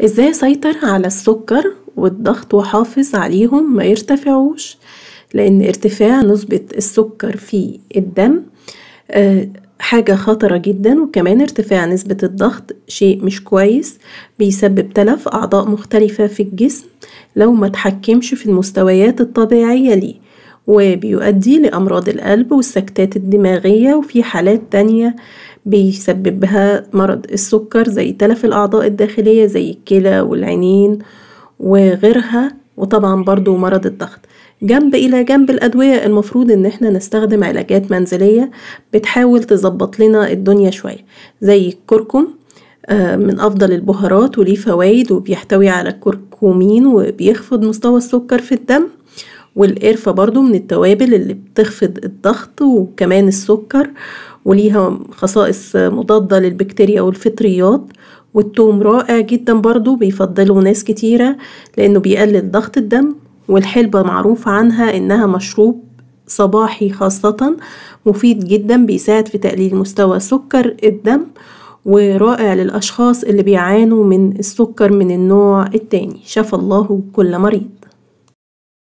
ازاي اسيطر على السكر والضغط واحافظ عليهم ما يرتفعوش لان ارتفاع نسبة السكر في الدم آه، حاجة خطرة جدا وكمان ارتفاع نسبة الضغط شيء مش كويس بيسبب تلف أعضاء مختلفة في الجسم لو ما تحكمش في المستويات الطبيعية ليه وبيؤدي لأمراض القلب والسكتات الدماغية وفي حالات تانية بيسببها مرض السكر زي تلف الأعضاء الداخلية زي الكلى والعينين وغيرها وطبعا برضو مرض الضغط جنب إلى جنب الأدوية المفروض إن احنا نستخدم علاجات منزلية بتحاول تظبط لنا الدنيا شوية زي الكركم آه، من أفضل البهارات وليه فوايد وبيحتوي على الكركمين وبيخفض مستوى السكر في الدم والقرفة برضو من التوابل اللي بتخفض الضغط وكمان السكر وليها خصائص مضادة للبكتيريا والفطريات والثوم رائع جدا برضو بيفضله ناس كتيرة لأنه بيقلل ضغط الدم والحلبة معروف عنها إنها مشروب صباحي خاصة مفيد جدا بيساعد في تقليل مستوى سكر الدم ورائع للأشخاص اللي بيعانوا من السكر من النوع التاني شفى الله كل مريض